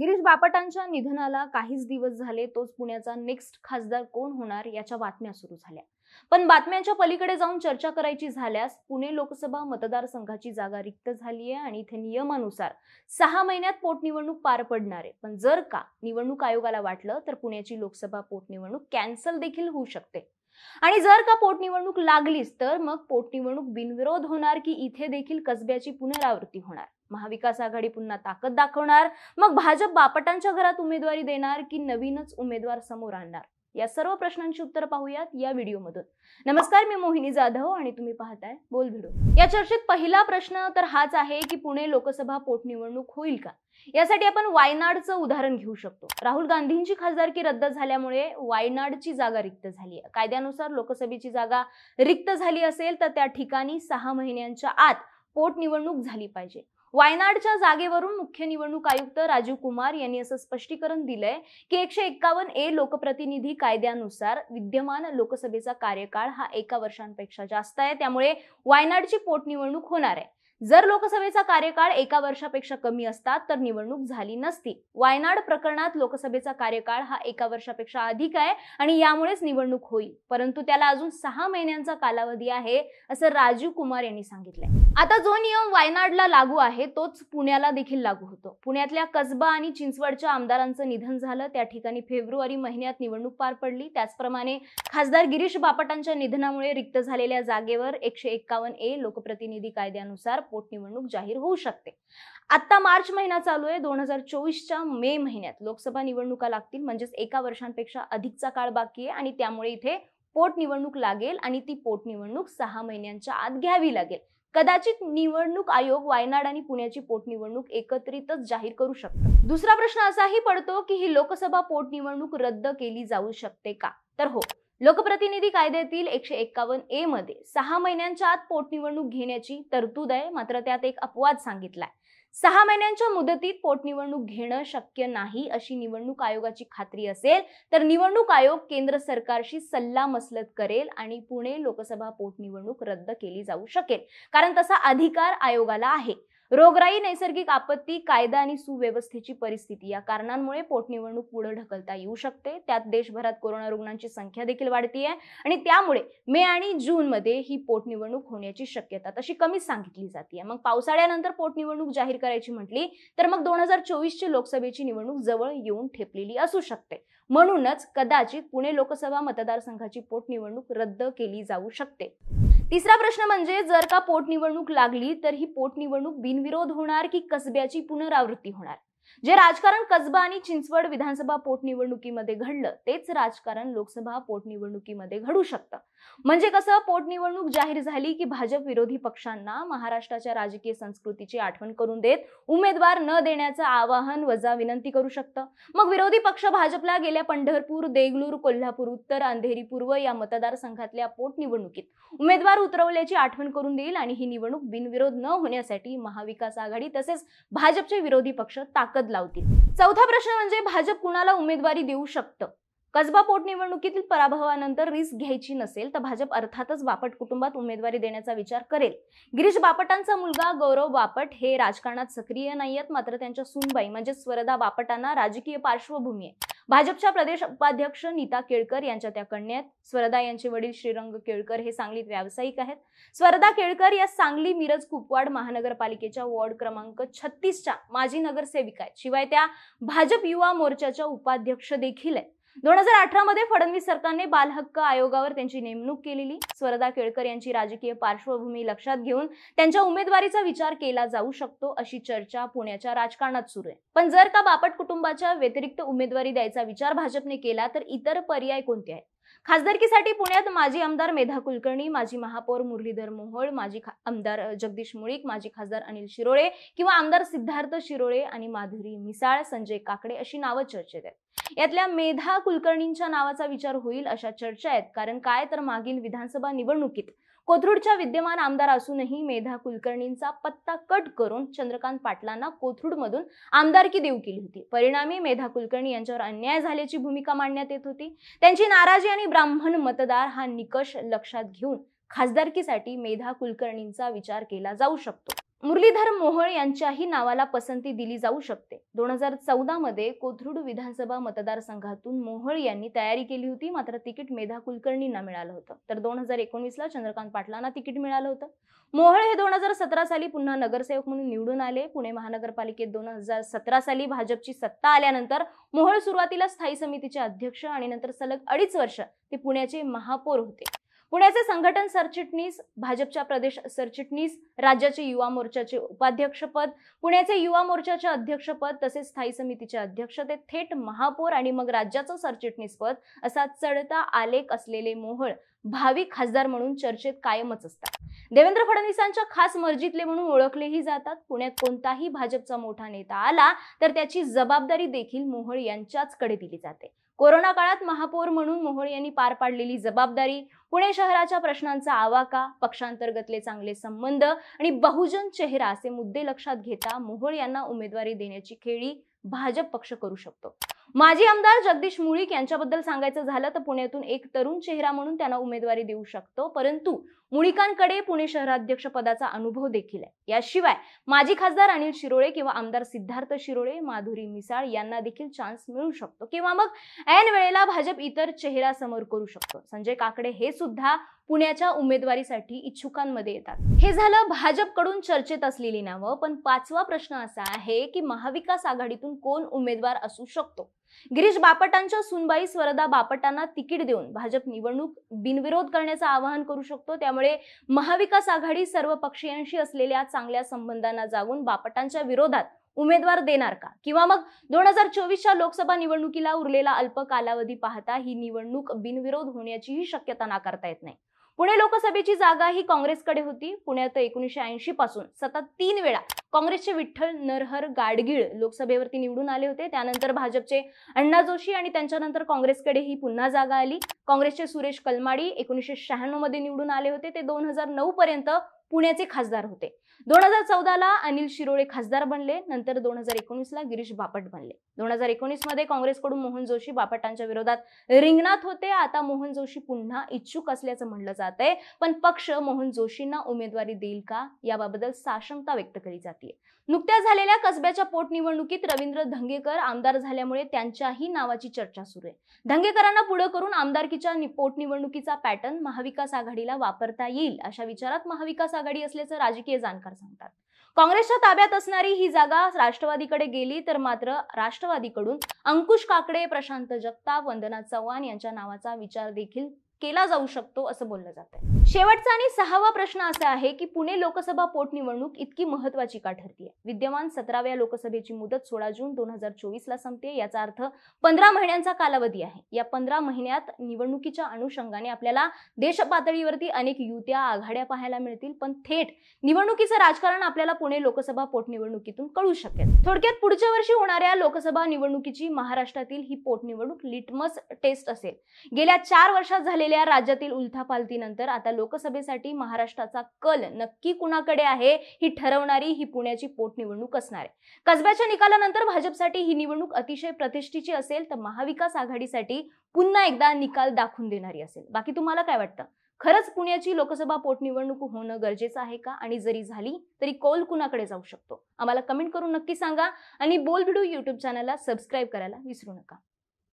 गिरीश बापटांच्या निधनाला काहीच दिवस झाले तोच पुण्याचा नेक्स्ट खासदार कोण होणार याच्या बातम्या सुरू झाल्या पण बातम्यांच्या पलीकडे जाऊन चर्चा करायची झाल्यास पुणे लोकसभा मतदारसंघाची जागा रिक्त झाली आहे आणि इथे नियमानुसार सहा महिन्यात पोटनिवडणूक पार पडणार आहे पण जर का निवडणूक आयोगाला वाटलं तर पुण्याची लोकसभा पोटनिवडणूक कॅन्सल देखील होऊ शकते आणि जर का पोटनिवडणूक लागलीच तर मग पोटनिवडणूक बिनविरोध होणार की इथे देखील कसब्याची पुनरावृत्ती होणार महाविकास आघाडी पुन्हा ताकद दाखवणार मग भाजप बापटांच्या घरात उमेदवारी देणार की नवीनच उमेदवार समोर आणणार या सर्व प्रश्नांची उत्तर पाहूयात या व्हिडिओमधून नमस्कार मी मोहिनी जाधव आणि तुम्ही पाहताय बोल भिडो या चर्चेत पहिला प्रश्न तर हाच आहे की पुणे लोकसभा पोटनिवडणूक होईल का यासाठी आपण वायनाडचं उदाहरण घेऊ शकतो राहुल गांधींची खासदारकी रद्द झाल्यामुळे वायनाडची जागा रिक्त झाली आहे कायद्यानुसार लोकसभेची जागा रिक्त झाली असेल तर त्या ठिकाणी सहा महिन्यांच्या आत पोटनिवडणूक झाली पाहिजे वायनाडच्या जागेवरून मुख्य निवडणूक आयुक्त राजीव कुमार यांनी असं स्पष्टीकरण दिलंय की एकशे एक्कावन्न ए लोकप्रतिनिधी कायद्यानुसार विद्यमान लोकसभेचा कार्यकाळ हा एका वर्षांपेक्षा जास्त आहे त्यामुळे वायनाडची पोटनिवडणूक होणार आहे जर लोकसभेचा कार्यकाळ एका वर्षापेक्षा कमी असतात तर निवडणूक झाली नसती वायनाड प्रकरणात लोकसभेचा कार्यकाळ हा एका वर्षापेक्षा अधिक आहे आणि यामुळेच निवडणूक होईल परंतु त्याला अजून सहा महिन्यांचा कालावधी आहे असं राजीव कुमार यांनी सांगितलंय आता जो नियम वायनाडला लागू आहे तोच पुण्याला देखील लागू होतो पुण्यातल्या कसबा आणि चिंचवडच्या आमदारांचं निधन झालं त्या ठिकाणी फेब्रुवारी महिन्यात निवडणूक पार पडली त्याचप्रमाणे खासदार गिरीश बापटांच्या निधनामुळे रिक्त झालेल्या जागेवर एकशे एक्कावन्न ए लोकप्रतिनिधी कायद्यानुसार पोटनिवडणूक जाहीर होऊ शकते आता मार्च महिना चालू आहे दोन हजार चोवीसच्या मे महिन्यात लोकसभा निवडणुका लागतील म्हणजेच एका वर्षांपेक्षा अधिकचा काळ बाकी आहे आणि त्यामुळे इथे पोटनिवडणूक लागेल आणि ती पोटनिवडणूक सहा महिन्यांच्या आत घ्यावी लागेल कदाचित निवडणूक आयोग वायनाड आणि पुण्याची पोटनिवडणूक एकत्रितच जाहीर करू शकतो दुसरा प्रश्न असाही पडतो की ही लोकसभा पोटनिवडणूक रद्द केली जाऊ शकते का तर हो लोकप्रतिनिधी कायद्यातील एकशे एक्कावन्न ए मध्ये सहा महिन्यांच्या आत पोटनिवडणूक घेण्याची तरतूद आहे मात्र त्यात एक अपवाद सांगितलाय सहा महिन्यांच्या मुदतीत पोटनिवडणूक घेणं शक्य नाही अशी निवडणूक आयोगाची खात्री असेल तर निवडणूक आयोग केंद्र सरकारशी सल्ला मसलत करेल आणि पुणे लोकसभा पोटनिवडणूक रद्द केली जाऊ शकेल कारण तसा अधिकार आयोगाला आहे रोगराई नैसर्गिक आपत्ती कायदा आणि सुव्यवस्थेची परिस्थिती या कारणांमुळे पोटनिवडणूक पुढे ढकलता येऊ शकते त्यात देशभरात कोरोना रुग्णांची संख्या देखील वाढती आहे आणि त्यामुळे मे आणि जून मध्ये ही पोटनिवडणूक होण्याची शक्यता तशी कमीच सांगितली जाते मग पावसाळ्यानंतर पोटनिवडणूक जाहीर करायची म्हटली तर मग दोन हजार चोवीसची लोकसभेची निवडणूक जवळ येऊन ठेपलेली असू शकते म्हणूनच कदाचित पुणे लोकसभा मतदारसंघाची पोटनिवडणूक रद्द केली जाऊ शकते तिसरा प्रश्न म्हणजे जर का पोटनिवडणूक लागली तर ही पोटनिवडणूक बिनविरोध होणार की कसब्याची पुनरावृत्ती होणार जे राजकारण कसबा आणि चिंचवड विधानसभा पोटनिवडणुकीमध्ये घडलं तेच राजकारण लोकसभा पोटनिवडणुकीमध्ये घडू शकतं म्हणजे कसं पोटनिवडणूक जाहीर झाली की भाजप विरोधी पक्षांना महाराष्ट्राच्या राजकीय संस्कृतीची आठवण करून देत उमेदवार न देण्याचं आवाहन वजा विनंती करू शकतं मग विरोधी पक्ष भाजपला गेल्या पंढरपूर देगलूर कोल्हापूर उत्तर अंधेरी पूर्व या मतदारसंघातल्या पोटनिवडणुकीत उमेदवार उतरवल्याची आठवण करून देईल आणि ही निवडणूक बिनविरोध न होण्यासाठी महाविकास आघाडी तसेच भाजपचे विरोधी पक्ष ताकद लावतील चौथा प्रश्न म्हणजे भाजप कुणाला उमेदवारी देऊ शकतं कसबा पोटनिवडणुकीतील पराभवानंतर रिस्क घ्यायची नसेल तर भाजप अर्थातच बापट कुटुंबात उमेदवारी देण्याचा विचार करेल गिरीश बापटांचा मुलगा गौरव बापट हे राजकारणात सक्रिय नाहीयेत मात्र त्यांच्या सुनबाई म्हणजे स्वरदा बापटांना राजकीय पार्श्वभूमी आहे भाजपच्या प्रदेश उपाध्यक्ष नीता केळकर यांच्या त्या कन्यात आहेत स्वरदा यांचे वडील श्रीरंग केळकर हे सांगलीत व्यावसायिक आहेत स्वरदा केळकर या सांगली मिरज कुपवाड महानगरपालिकेच्या वॉर्ड क्रमांक छत्तीसच्या माजी नगरसेविका आहेत शिवाय त्या भाजप युवा मोर्चाच्या उपाध्यक्ष देखील आहेत दोन हजार अठरामध्ये फडणवीस सरकारने बालहक्क आयोगावर त्यांची नेमणूक केलेली स्वरदा केळकर यांची राजकीय पार्श्वभूमी लक्षात घेऊन त्यांच्या उमेदवारीचा विचार केला जाऊ शकतो अशी चर्चा पुण्याच्या राजकारणात सुरू आहे पण जर का बापट कुटुंबाच्या व्यतिरिक्त उमेदवारी द्यायचा विचार भाजपने केला तर इतर पर्याय कोणते आहेत खासदारकीसाठी पुण्यात माजी आमदार मेधा कुलकर्णी माजी महापौर मुरलीधर मोहोळ माजी आमदार जगदीश मुळीक माजी खासदार अनिल शिरोळे किंवा आमदार सिद्धार्थ शिरोळे आणि माधुरी मिसाळ संजय काकडे अशी नावं चर्चेत आहेत यातल्या मेधा कुलकर्णींच्या नावाचा विचार होईल अशा चर्चा आहेत कारण काय तर मागील विधानसभा निवडणुकीत कोथरूडच्या विद्यमान आमदार असूनही मेधा कुलकर्णींचा पत्ता कट करून चंद्रकांत पाटलांना कोथरूडमधून आमदारकी देऊ केली होती परिणामी मेधा कुलकर्णी यांच्यावर अन्याय झाल्याची भूमिका मांडण्यात येत होती त्यांची नाराजी आणि ब्राह्मण मतदार हा निकष लक्षात घेऊन खासदारकीसाठी मेधा कुलकर्णींचा विचार केला जाऊ शकतो मुरलीधर मोहोळ यांच्याही नावाला पसंती दिली जाऊ शकते दोन हजार चौदा मध्ये कोथरूड विधानसभा मतदारसंघातून मोहोळ यांनी तयारी केली होती मात्र तिकीट मेधा कुलकर्णींना मिळालं होतं तर दोन हजार एकोणीसला चंद्रकांत पाटलांना तिकीट मिळालं होतं मोहोळ हे दोन हजार सतरा साली पुन्हा नगरसेवक म्हणून निवडून आले पुणे महानगरपालिकेत दोन हजार सतरा साली भाजपची सत्ता आल्यानंतर मोहोळ सुरुवातीला स्थायी समितीचे अध्यक्ष आणि नंतर सलग अडीच वर्ष ते पुण्याचे महापौर होते पुण्याचे संघटन सरचिटणीस भाजपच्या प्रदेश सरचिटणीस राज्याचे युवा मोर्चाचे उपाध्यक्षपद पुण्याचे युवा मोर्चाचे अध्यक्षपद तसेच स्थायी समितीचे अध्यक्ष ते थेट महापौर आणि मग राज्याचं पद असा चढता आलेख असलेले मोहळ भावी खासदार म्हणून चर्चेत कायमच असतात देवेंद्र फडणवीसांच्या खास मर्जीतले म्हणून ओळखलेही जातात पुण्यात कोणताही भाजपचा मोठा नेता आला तर त्याची जबाबदारी देखील मोहोळ यांच्याचकडे दिली जाते कोरोना काळात महापौर म्हणून मोहोळ यांनी पार पाडलेली जबाबदारी पुणे शहराच्या प्रश्नांचा आवाका पक्षांतर्गतले चांगले संबंध आणि बहुजन चेहरा असे मुद्दे लक्षात घेता मोहोळ यांना उमेदवारी देण्याची खेळी भाजप पक्ष करू शकतो माजी आमदार जगदीश मुळीक यांच्याबद्दल सांगायचं झालं तर पुण्यातून एक तरुण चेहरा म्हणून त्यांना उमेदवारी देऊ शकतो परंतु मुणिकांकडे पुणे शहराध्यक्ष पदाचा अनुभव देखील आहे याशिवाय माजी खासदार अनिल शिरोळे किंवा आमदार सिद्धार्थ शिरोळे माधुरी मिसाळ यांना देखील चान्स मिळू शकतो किंवा मग ऐन वेळेला भाजप इतर चेहरा समोर करू शकतो संजय काकडे हे सुद्धा पुण्याच्या उमेदवारीसाठी इच्छुकांमध्ये येतात हे झालं भाजपकडून चर्चेत असलेली नावं पण पाचवा प्रश्न असा आहे की महाविकास आघाडीतून कोण उमेदवार असू शकतो गिरीश बापटांच्या सुनबाई स्वरदा बापटांना तिकीट देऊन भाजप निवडणूक बिनविरोध करण्याचं आवाहन करू शकतो त्यामुळे महाविकास आघाडी सर्व पक्षीयांशी असलेल्या चांगल्या संबंधांना जागून बापटांच्या विरोधात उमेदवार देणार का किंवा मग दोन हजार चोवीसच्या लोकसभा निवडणुकीला उरलेला अल्प कालावधी पाहता ही निवडणूक बिनविरोध होण्याचीही शक्यता नाकारता येत नाही पुणे लोकसभेची जागा ही काँग्रेसकडे होती पुण्यात एकोणीसशे ऐंशी पासून सतत तीन वेळा काँग्रेसचे विठ्ठल नरहर गाडगीळ लोकसभेवरती निवडून आले होते त्यानंतर भाजपचे अण्णा जोशी आणि त्यांच्यानंतर काँग्रेसकडे ही पुन्हा जागा आली काँग्रेसचे सुरेश कलमाडी एकोणीसशे शहाण्णव मध्ये निवडून आले होते ते दोन हजार नऊ पर्यंत पुण्याचे खासदार होते दोन हजार चौदाला अनिल शिरोळे खासदार बनले नंतर दोन हजार एकोणीसला गिरीश बापट बनले दोन हजार एकोणीसमध्ये काँग्रेसकडून मोहन जोशी बापटांच्या विरोधात रिंगणात होते आता मोहन जोशी पुन्हा इच्छुक असल्याचं म्हटलं जात आहे पण पक्ष मोहन जोशींना उमेदवारी देईल का याबाबत साशंकता व्यक्त केली जाते नुकत्याच झालेल्या कसब्याच्या पोटनिवडणुकीत रवींद्र धंगेकर आमदार झाल्यामुळे त्यांच्याही नावाची चर्चा सुरू आहे धंगेकरांना पुढे करून आमदारकीच्या पोटनिवडणुकीचा पॅटर्न महाविकास आघाडीला वापरता येईल अशा विचारात महाविकास आघाडी असल्याचं राजकीय जाणकार सांगतात काँग्रेसच्या ताब्यात असणारी ही जागा राष्ट्रवादीकडे गेली तर मात्र राष्ट्रवादीकडून अंकुश काकडे प्रशांत जगताप वंदना चव्हाण यांच्या नावाचा विचार देखील केला जाऊ शकतो असं बोललं जात आहे शेवटचा आणि सहावा प्रश्न असा आहे की पुणे लोकसभा पोटनिवडणूक इतकी महत्वाची का ठरतीये विद्यमान सतराव्या लोकसभेची मुदत सोळा जून दोन हजार चोवीस ला संपते याचा अर्थ पंधरा महिन्यांचा कालावधी आहे या पंधरा महिन्यात निवडणुकीच्या अनुषंगाने आपल्याला देश पातळीवरती अनेक युत्या आघाड्या पाहायला मिळतील पण थेट निवडणुकीचं राजकारण आपल्याला पुणे लोकसभा पोटनिवडणुकीतून कळू शकेल थोडक्यात पुढच्या वर्षी होणाऱ्या लोकसभा निवडणुकीची महाराष्ट्रातील ही पोटनिवडणूक लिटमस टेस्ट असेल गेल्या चार वर्षात झालेल्या राज्यातील उलथापालथीनंतर आता लोकसभेसाठी महाराष्ट्राचा कल नक्की कुणाकडे आहे ही ठरवणारी ही पुण्याची पोटनिवडणूक असणार आहे कसब्याच्या निकालानंतर भाजपसाठी ही निवडणूक अतिशय प्रतिष्ठेची असेल तर महाविकास आघाडीसाठी पुन्हा एकदा निकाल दाखवून देणारी असेल बाकी तुम्हाला काय वाटतं खरंच पुण्याची लोकसभा पोटनिवडणूक होणं गरजेचं आहे का आणि जरी झाली तरी कौल कुणाकडे जाऊ शकतो आम्हाला कमेंट करून नक्की सांगा आणि बोल भिडू यूट्यूब चॅनलला सबस्क्राईब करायला विसरू नका